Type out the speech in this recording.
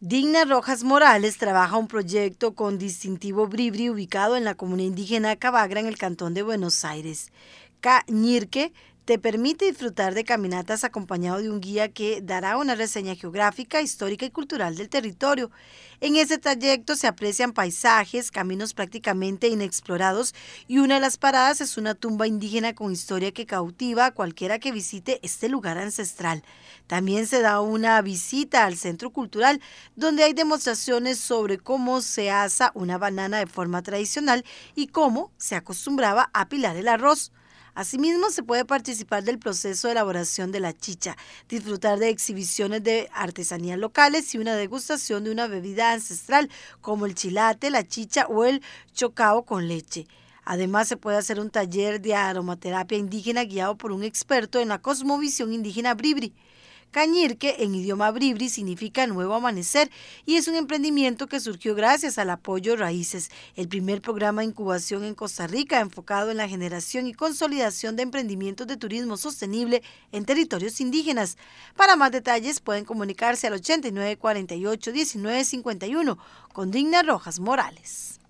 Digna Rojas Morales trabaja un proyecto con distintivo bribri ubicado en la comuna indígena Cabagra en el cantón de Buenos Aires. Cañirque te permite disfrutar de caminatas acompañado de un guía que dará una reseña geográfica, histórica y cultural del territorio. En ese trayecto se aprecian paisajes, caminos prácticamente inexplorados y una de las paradas es una tumba indígena con historia que cautiva a cualquiera que visite este lugar ancestral. También se da una visita al centro cultural donde hay demostraciones sobre cómo se asa una banana de forma tradicional y cómo se acostumbraba a pilar el arroz. Asimismo, se puede participar del proceso de elaboración de la chicha, disfrutar de exhibiciones de artesanías locales y una degustación de una bebida ancestral como el chilate, la chicha o el chocao con leche. Además, se puede hacer un taller de aromaterapia indígena guiado por un experto en la cosmovisión indígena bribri. Cañirque en idioma bribri significa nuevo amanecer y es un emprendimiento que surgió gracias al apoyo Raíces, el primer programa de incubación en Costa Rica enfocado en la generación y consolidación de emprendimientos de turismo sostenible en territorios indígenas. Para más detalles pueden comunicarse al 8948 1951 con Digna Rojas Morales.